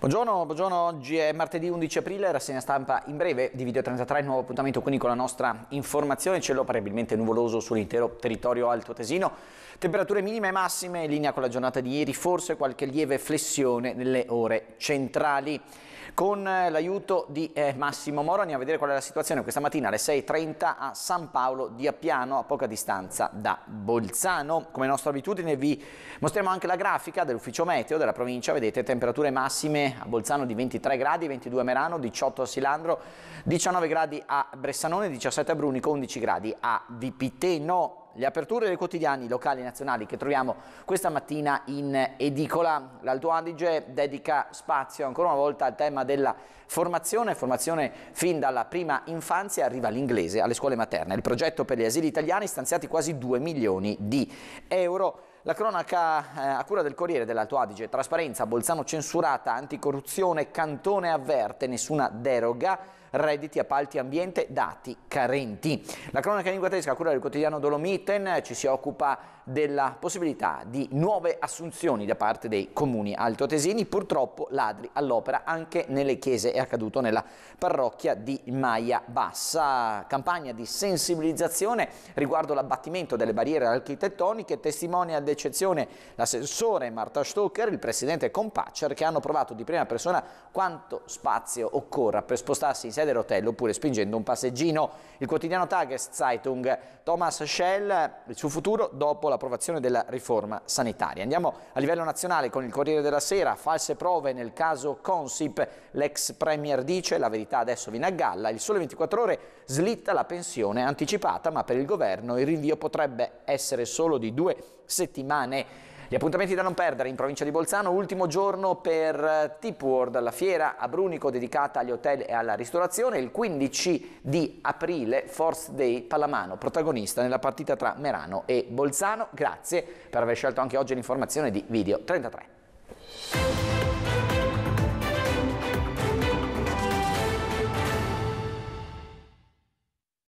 Buongiorno, buongiorno, oggi è martedì 11 aprile, rassegna stampa in breve di Video 33, nuovo appuntamento quindi con la nostra informazione, cielo parabilmente nuvoloso sull'intero territorio alto-tesino, temperature minime e massime in linea con la giornata di ieri, forse qualche lieve flessione nelle ore centrali. Con eh, l'aiuto di eh, Massimo Moro andiamo a vedere qual è la situazione questa mattina alle 6.30 a San Paolo di Appiano, a poca distanza da Bolzano. Come nostra abitudine vi mostriamo anche la grafica dell'ufficio meteo della provincia, vedete temperature massime a Bolzano di 23 gradi, 22 a Merano, 18 a Silandro, 19 gradi a Bressanone, 17 a Brunico, 11 gradi a Vipiteno le aperture dei quotidiani locali e nazionali che troviamo questa mattina in edicola. L'Alto Adige dedica spazio ancora una volta al tema della formazione, formazione fin dalla prima infanzia, arriva l'inglese alle scuole materne. Il progetto per gli asili italiani stanziati quasi 2 milioni di euro. La cronaca eh, a cura del Corriere dell'Alto Adige, trasparenza, Bolzano censurata, anticorruzione, Cantone avverte, nessuna deroga redditi, appalti, ambiente, dati carenti. La cronaca lingua tedesca a cura del quotidiano Dolomiten ci si occupa della possibilità di nuove assunzioni da parte dei comuni altoatesini, purtroppo ladri all'opera anche nelle chiese, è accaduto nella parrocchia di Maia Bassa. Campagna di sensibilizzazione riguardo l'abbattimento delle barriere architettoniche, testimonia d'eccezione l'assessore Marta Stoker, il presidente Compaccer, che hanno provato di prima persona quanto spazio occorra per spostarsi in sede Rotello oppure spingendo un passeggino. Il quotidiano Tageszeitung, Thomas Schell, il suo futuro dopo l'approvazione della riforma sanitaria. Andiamo a livello nazionale con il Corriere della Sera, false prove nel caso Consip, l'ex premier dice la verità adesso viene a galla, il sole 24 ore slitta la pensione anticipata ma per il governo il rinvio potrebbe essere solo di due settimane. Gli appuntamenti da non perdere in provincia di Bolzano, ultimo giorno per eh, Tip World, la fiera a Brunico dedicata agli hotel e alla ristorazione, il 15 di aprile Force Day Palamano, protagonista nella partita tra Merano e Bolzano. Grazie per aver scelto anche oggi l'informazione di Video 33.